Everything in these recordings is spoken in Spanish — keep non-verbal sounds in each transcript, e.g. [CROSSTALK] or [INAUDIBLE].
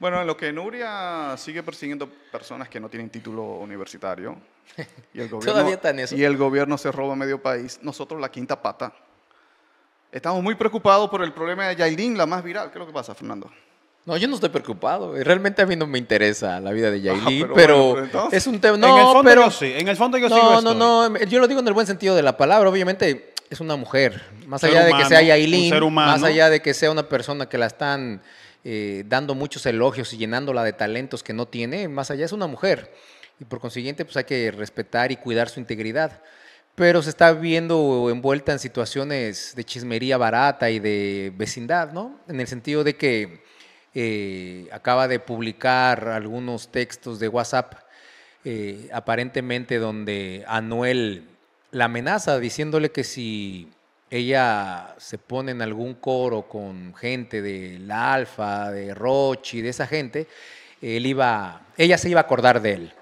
Bueno, en lo que Nuria sigue persiguiendo personas que no tienen título universitario y el [LAUGHS] gobierno, y el gobierno se roba medio país, nosotros la quinta pata. Estamos muy preocupados por el problema de Yailin, la más viral. ¿Qué es lo que pasa, Fernando? No, yo no estoy preocupado. Realmente a mí no me interesa la vida de ah, Yailin, pero, es un tema. No, pero, sí. En el fondo yo no, no, no, no. Yo lo digo en el buen sentido de la palabra. Obviamente es una mujer. Más allá de que sea Yailin, más allá de que sea una persona que la están eh, dando muchos elogios y llenándola de talentos que no tiene, más allá es una mujer. Y por consiguiente, pues hay que respetar y cuidar su integridad. Pero se está viendo envuelta en situaciones de chismería barata y de vecindad, ¿no? En el sentido de que eh, acaba de publicar algunos textos de WhatsApp, eh, aparentemente donde Anuel la amenaza diciéndole que si ella se pone en algún coro con gente de la Alfa, de Rochi, de esa gente, él iba, ella se iba a acordar de él.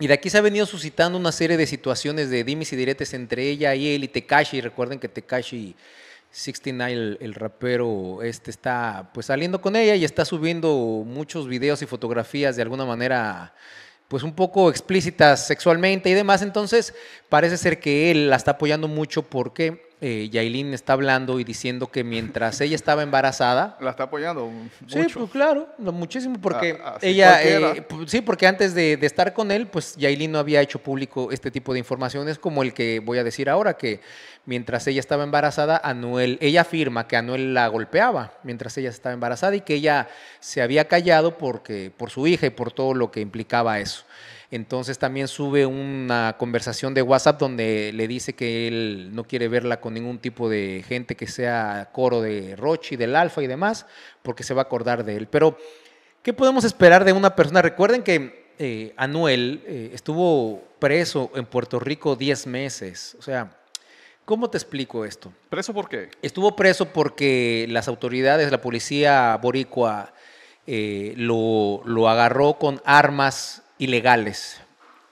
Y de aquí se ha venido suscitando una serie de situaciones de dimes y diretes entre ella y él y Tekashi. Recuerden que Tekashi 69, el, el, rapero, este está pues saliendo con ella y está subiendo muchos videos y fotografías de alguna manera pues un poco explícitas sexualmente y demás. Entonces parece ser que él la está apoyando mucho porque eh, Yailin está hablando y diciendo que mientras ella estaba embarazada... [LAUGHS] La está apoyando mucho. Sí, pues claro, muchísimo, porque ah, ah, ella... Eh, pues, sí, porque antes de, estar con él, pues Yailin no había hecho público este tipo de informaciones como el que voy a decir ahora, que mientras ella estaba embarazada, Anuel, ella afirma que Anuel la golpeaba mientras ella estaba embarazada y que ella se había callado porque, por su hija y por todo lo que implicaba eso. Entonces también sube una conversación de WhatsApp donde le dice que él no quiere verla con ningún tipo de gente que sea coro de Rochi, del Alfa y demás, porque se va a acordar de él. Pero, ¿qué podemos esperar de una persona? Recuerden que eh, Anuel eh, estuvo preso en Puerto Rico 10 meses. O sea, ¿Cómo te explico esto? ¿Preso por qué? Estuvo preso porque las autoridades, la policía boricua, eh, lo, lo, agarró con armas ilegales,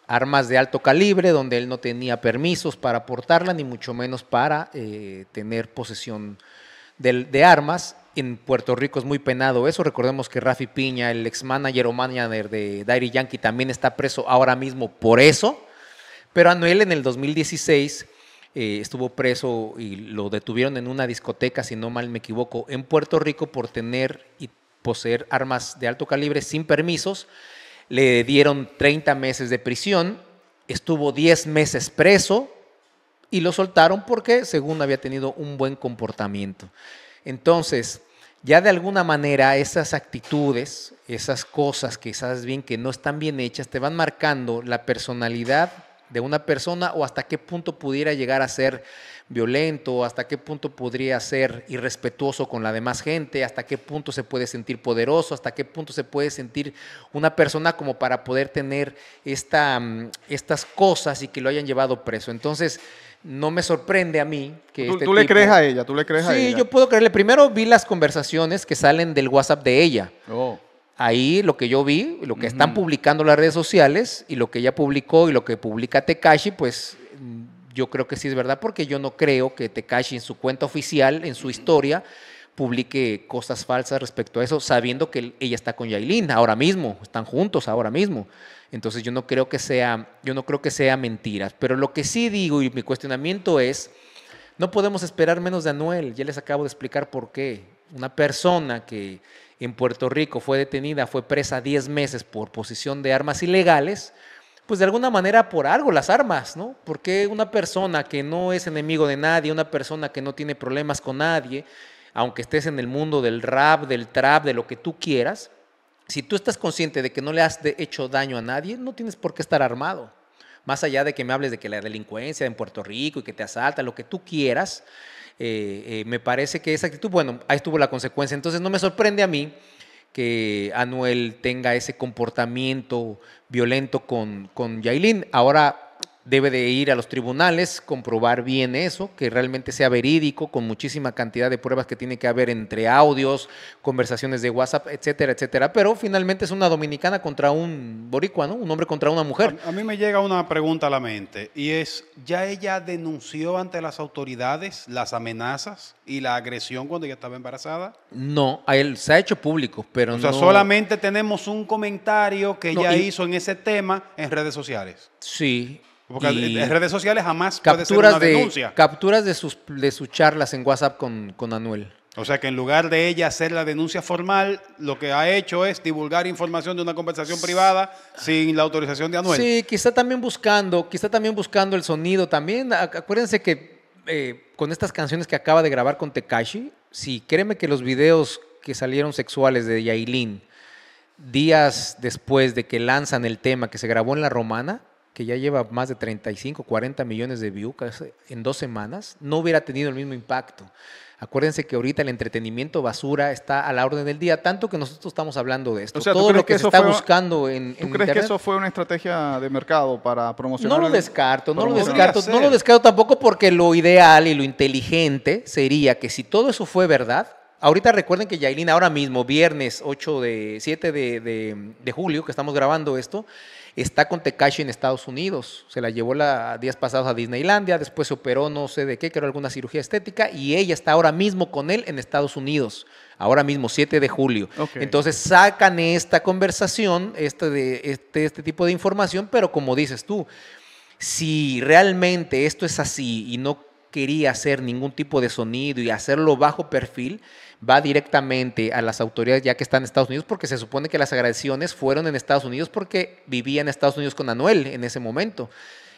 armas de alto calibre donde él no tenía permisos para portarla, ni mucho menos para eh, tener posesión de, armas. En Puerto Rico es muy penado eso. Recordemos que Rafi Piña, el ex manager o manager de Dairy Yankee, también está preso ahora mismo por eso. Pero Anuel en el 2016 eh, estuvo preso y lo detuvieron en una discoteca, si no mal me equivoco, en Puerto Rico por tener y poseer armas de alto calibre sin permisos le dieron 30 meses de prisión, estuvo 10 meses preso y lo soltaron porque, según había tenido un buen comportamiento. Entonces, ya de alguna manera esas actitudes, esas cosas que sabes bien que no están bien hechas, te van marcando la personalidad de una persona o hasta qué punto pudiera llegar a ser violento, o hasta qué punto podría ser irrespetuoso con la demás gente, hasta qué punto se puede sentir poderoso, hasta qué punto se puede sentir una persona como para poder tener esta, mm, estas cosas y que lo hayan llevado preso. Entonces, no me sorprende a mí que... Tú, este tú le crees a ella, tú le crees sí, a ella. Sí, yo puedo creerle. Primero vi las conversaciones que salen del WhatsApp de ella. Oh ahí lo que yo vi, lo que están publicando las redes sociales y lo que ella publicó y lo que publica Tekashi, pues yo creo que sí es verdad porque yo no creo que Tekashi en su cuenta oficial, en su historia, publique cosas falsas respecto a eso, sabiendo que ella está con Yailin ahora mismo, están juntos ahora mismo. Entonces yo no creo que sea, yo no creo que sea mentiras. Pero lo que sí digo y mi cuestionamiento es, no podemos esperar menos de Anuel. Ya les acabo de explicar por qué. Una persona que en Puerto Rico fue detenida, fue presa 10 meses por posesión de armas ilegales, pues de alguna manera por algo las armas, ¿no? Porque una persona que no es enemigo de nadie, una persona que no tiene problemas con nadie, aunque estés en el mundo del rap, del trap, de lo que tú quieras, si tú estás consciente de que no le has hecho daño a nadie, no tienes por qué estar armado más allá de que me hables de que la delincuencia en Puerto Rico y que te asalta, lo que tú quieras, eh, eh, me parece que esa actitud, bueno, ahí estuvo la consecuencia. Entonces no me sorprende a mí que Anuel tenga ese comportamiento violento con, con Yailin. Ahora debe de ir a los tribunales, comprobar bien eso, que realmente sea verídico, con muchísima cantidad de pruebas que tiene que haber entre audios, conversaciones de WhatsApp, etcétera, etcétera. Pero finalmente es una dominicana contra un boricua, ¿no? Un hombre contra una mujer. A, mí me llega una pregunta a la mente y es, ¿ya ella denunció ante las autoridades las amenazas y la agresión cuando ella estaba embarazada? No, a él se ha hecho público, pero no... O sea, solamente tenemos un comentario que ella hizo en ese tema en redes sociales. Sí, porque en redes sociales jamás capturas puede ser denuncia. De, capturas de sus, de sus charlas en WhatsApp con, con Anuel. O sea que en lugar de ella hacer la denuncia formal, lo que ha hecho es divulgar información de una conversación privada sin la autorización de Anuel. Sí, quizá también buscando, quizá también buscando el sonido también. Acuérdense que eh, con estas canciones que acaba de grabar con Tekashi, Si créeme que los videos que salieron sexuales de Yailin días después de que lanzan el tema que se grabó en La Romana, que ya lleva más de 35, 40 millones de views en dos semanas, no hubiera tenido el mismo impacto. Acuérdense que ahorita el entretenimiento basura está a la orden del día, tanto que nosotros estamos hablando de esto. Todo lo que, se está buscando en, ¿Tú crees que eso fue una estrategia de mercado para promocionar? No lo descarto, no lo descarto, no lo descarto tampoco porque lo ideal y lo inteligente sería que si todo eso fue verdad, Ahorita recuerden que Yailin ahora mismo, viernes 8 de, 7 de, de julio, que estamos grabando esto, está con Tekashi en Estados Unidos. Se la llevó la, días pasados a Disneylandia, después se operó no sé de qué, que alguna cirugía estética, y ella está ahora mismo con él en Estados Unidos. Ahora mismo, 7 de julio. Entonces sacan esta conversación, este, este tipo de información, pero como dices tú, si realmente esto es así y no quería hacer ningún tipo de sonido y hacerlo bajo perfil, va directamente a las autoridades ya que están en Estados Unidos, porque se supone que las agresiones fueron en Estados Unidos porque vivía en Estados Unidos con Anuel en ese momento.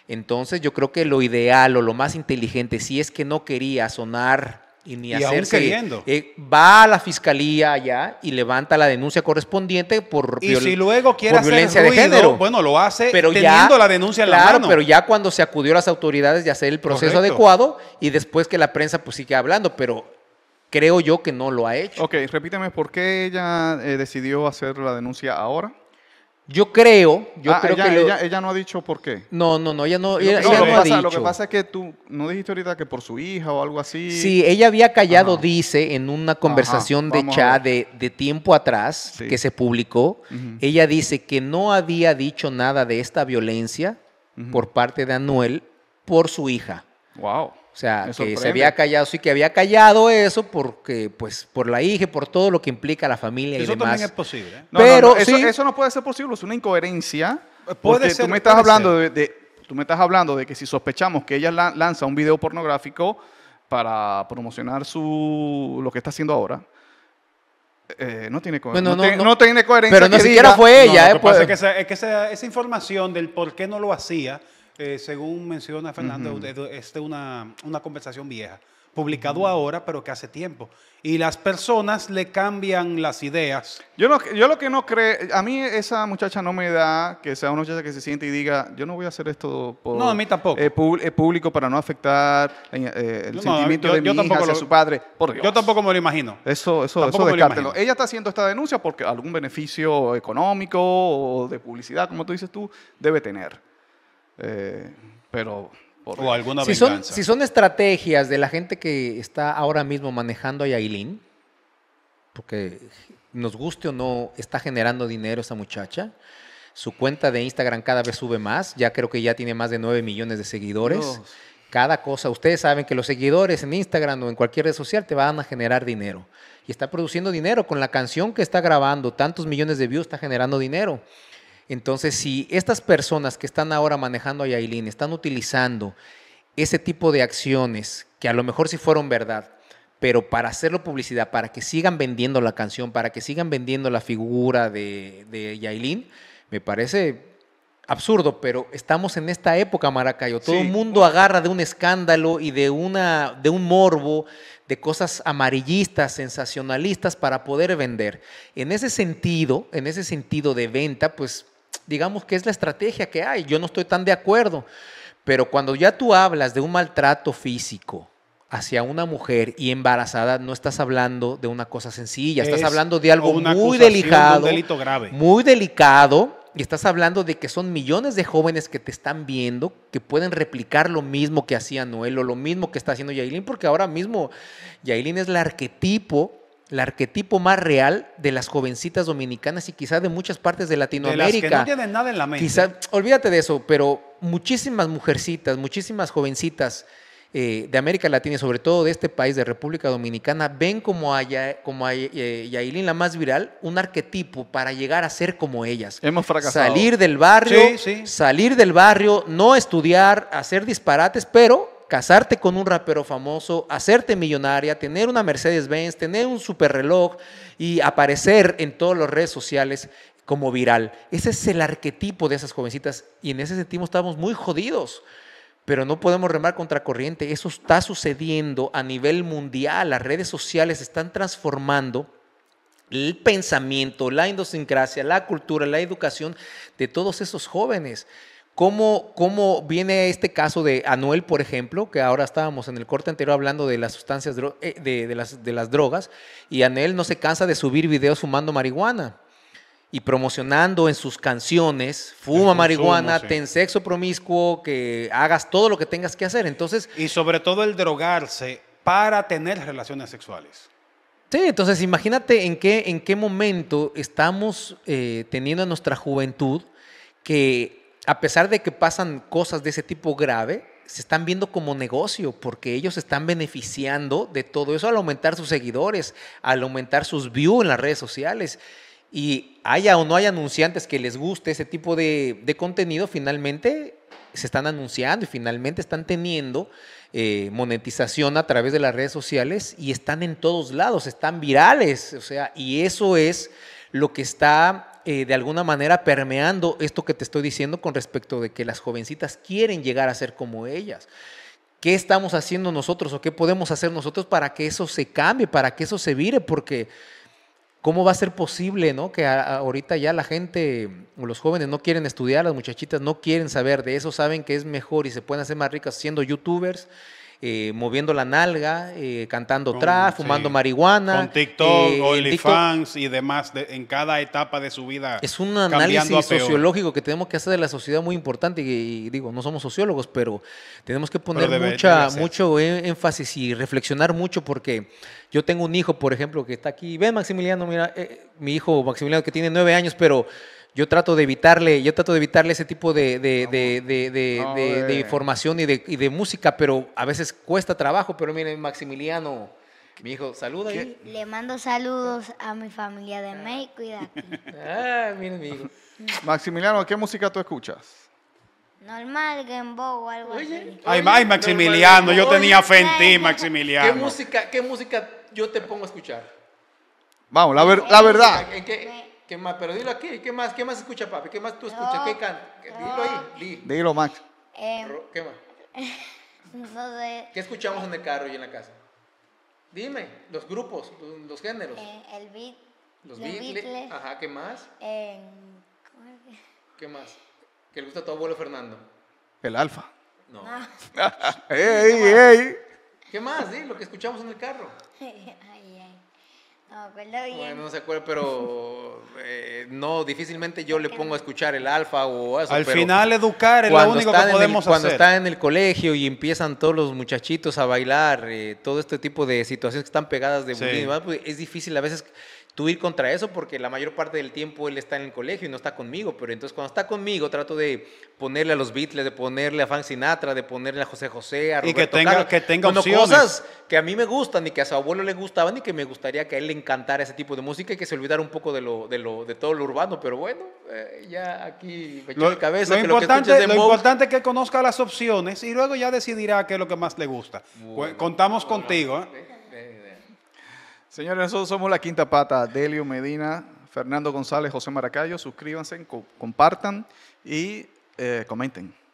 Entonces yo creo que lo ideal o lo más inteligente, si es que no quería sonar y ni y eh, va a la fiscalía allá y levanta la denuncia correspondiente por, y si luego quiere hacer violencia de género. Bueno, lo hace pero teniendo la denuncia en la mano. pero ya cuando se acudió a las autoridades de hacer el proceso adecuado y después que la prensa pues sigue hablando, pero creo yo que no lo ha hecho. Ok, repíteme, ¿por qué ella eh, decidió hacer la denuncia ahora? Yo ah, creo, ella, que... Ella, no ha dicho por qué. No, no, no, ella no, lo, que pasa es que tú no dijiste ahorita que por su hija o algo así. Sí, ella había callado, dice, en una conversación de chat de, tiempo atrás que se publicó. Ella dice que no había dicho nada de esta violencia por parte de Anuel por su hija. Wow. O sea, que se había callado, sí, que había callado eso porque, pues, por la hija, por todo lo que implica la familia y demás. Eso también es posible. ¿eh? eso, no puede ser posible, es una incoherencia. Eh, puede Tú me estás hablando de, tú me estás hablando de que si sospechamos que ella lanza un video pornográfico para promocionar su lo que está haciendo ahora. Eh, no, tiene coherencia. no, tiene coherencia. Pero ni siquiera fue ella. es que, esa, información del por qué no lo hacía eh, según menciona Fernando, uh es este, una, una, conversación vieja, publicado ahora, pero que hace tiempo. Y las personas le cambian las ideas. Yo, no, yo lo que no creo, a mí esa muchacha no me da que sea una muchacha que se siente y diga, yo no voy a hacer esto por, no, a mí tampoco. Eh, eh público para no afectar eh, el sentimiento de mi hija hacia su padre. Yo tampoco me lo imagino. Eso, eso, eso descártelo. Ella está haciendo esta denuncia porque algún beneficio económico o de publicidad, como tú dices tú, debe tener. Eh, pero o alguna si Son, si son estrategias de la gente que está ahora mismo manejando a Yailin, porque nos guste o no, está generando dinero esa muchacha. Su cuenta de Instagram cada vez sube más, ya creo que ya tiene más de 9 millones de seguidores. Cada cosa, ustedes saben que los seguidores en Instagram o en cualquier red social te van a generar dinero. Y está produciendo dinero con la canción que está grabando, tantos millones de views está generando dinero. Entonces, si estas personas que están ahora manejando a Yailin están utilizando ese tipo de acciones, que a lo mejor sí fueron verdad, pero para hacerlo publicidad, para que sigan vendiendo la canción, para que sigan vendiendo la figura de, de Yailin, me parece absurdo, pero estamos en esta época, Maracayo. Todo el mundo agarra de un escándalo y de, una, de un morbo, de cosas amarillistas, sensacionalistas para poder vender. En ese sentido, en ese sentido de venta, pues digamos que es la estrategia que hay. Yo no estoy tan de acuerdo. Pero cuando ya tú hablas de un maltrato físico hacia una mujer y embarazada, no estás hablando de una cosa sencilla, estás hablando de algo muy delicado, un delito grave. muy delicado, y estás hablando de que son millones de jóvenes que te están viendo, que pueden replicar lo mismo que hacía Noel o lo mismo que está haciendo Yailin, porque ahora mismo Yailin es el arquetipo el arquetipo más real de las jovencitas dominicanas y quizá de muchas partes de Latinoamérica. que no tienen nada en la mente. Quizá, olvídate de eso, pero muchísimas mujercitas, muchísimas jovencitas eh, de América Latina y sobre todo de este país, de República Dominicana, ven como a, como eh, Yailin, la más viral, un arquetipo para llegar a ser como ellas. Hemos fracasado. Salir del barrio, salir del barrio, no estudiar, hacer disparates, pero casarte con un rapero famoso, hacerte millonaria, tener una Mercedes-Benz, tener un super reloj y aparecer en todas las redes sociales como viral. Ese es el arquetipo de esas jovencitas y en ese sentido estamos muy jodidos pero no podemos remar contra corriente. Eso está sucediendo a nivel mundial. Las redes sociales están transformando el pensamiento, la idiosincrasia, la cultura, la educación de todos esos jóvenes. ¿Cómo, viene este caso de Anuel, por ejemplo, que ahora estábamos en el corte anterior hablando de las sustancias, eh, de, las, de las drogas, y Anuel no se cansa de subir videos fumando marihuana y promocionando en sus canciones, fuma marihuana, ten sexo promiscuo, que hagas todo lo que tengas que hacer. Entonces, y sobre todo el drogarse para tener relaciones sexuales. Sí, entonces imagínate en qué, en qué momento estamos eh, teniendo en nuestra juventud que a pesar de que pasan cosas de ese tipo grave, se están viendo como negocio, porque ellos están beneficiando de todo eso al aumentar sus seguidores, al aumentar sus views en las redes sociales. Y haya o no haya anunciantes que les guste ese tipo de, de contenido, finalmente se están anunciando y finalmente están teniendo eh, monetización a través de las redes sociales y están en todos lados, están virales, o sea, y eso es lo que está eh, de alguna manera permeando esto que te estoy diciendo con respecto de que las jovencitas quieren llegar a ser como ellas. ¿Qué estamos haciendo nosotros o qué podemos hacer nosotros para que eso se cambie, para que eso se vire? Porque ¿Cómo va a ser posible ¿no? que ahorita ya la gente los jóvenes no quieren estudiar, las muchachitas no quieren saber de eso, saben que es mejor y se pueden hacer más ricas siendo youtubers, eh, moviendo la nalga, eh, cantando Con, fumando marihuana. Con TikTok, eh, Oily OnlyFans y demás, en cada etapa de su vida. Es un análisis sociológico que tenemos que hacer de la sociedad muy importante. Y, digo, no somos sociólogos, pero tenemos que poner mucha, mucho énfasis y reflexionar mucho porque yo tengo un hijo, por ejemplo, que está aquí. Ven, Maximiliano, mira, mi hijo Maximiliano que tiene nueve años, pero yo trato de evitarle, yo trato de evitarle ese tipo de, información y, de, música, pero a veces cuesta trabajo. Pero miren, Maximiliano, mi hijo, saluda. le mando saludos a mi familia de México y de Ah, mi Maximiliano, ¿qué música tú escuchas? Normal, Game o algo Ay, Maximiliano, yo tenía fe en ti, Maximiliano. ¿Qué música, ¿Qué música yo te pongo a escuchar? Vamos, la, ver, la verdad. ¿Qué más? Pero dilo aquí. ¿Qué más? ¿Qué más escucha, papi? ¿Qué más tú escuchas? ¿Qué canta? Dilo ahí. Di. Dilo, Max. Eh, ¿Qué más? [LAUGHS] No sé. ¿Qué escuchamos en el carro y en la casa? Dime, los grupos, los, géneros. Eh, el beat. Los, Beatles. Ajá, ¿qué más? ¿Qué más? ¿Qué le gusta a tu abuelo Fernando? El alfa. No. Ah. [LAUGHS] ey! ¿Qué más? Dilo, lo que escuchamos en el carro. [LAUGHS] Ah, no no se acuerda, pero [LAUGHS] eh, no, difícilmente yo le pongo a escuchar el alfa o eso. Al final educar es lo único que podemos cuando hacer. Cuando está en el colegio y empiezan todos los muchachitos a bailar, eh, todo este tipo de situaciones que están pegadas de bullying, pues, es difícil a veces tú ir contra eso porque la mayor parte del tiempo él está en el colegio y no está conmigo, pero entonces cuando está conmigo trato de ponerle a los Beatles, de ponerle a Frank Sinatra, de ponerle a José José, a Roberto y que tenga, que tenga cosas que a mí me gustan y que a su abuelo le gustaban y que me gustaría que a él le encantara ese tipo de música y que se olvidara un poco de lo de lo de todo lo urbano, pero bueno, eh, ya aquí me lo, cabeza lo importante, que es que conozca las opciones y luego ya decidirá qué es lo que más le gusta. Contamos contigo, ¿eh? Señores, nosotros somos la quinta pata, Delio Medina, Fernando González, José Maracayo. Suscríbanse, compartan y eh, comenten.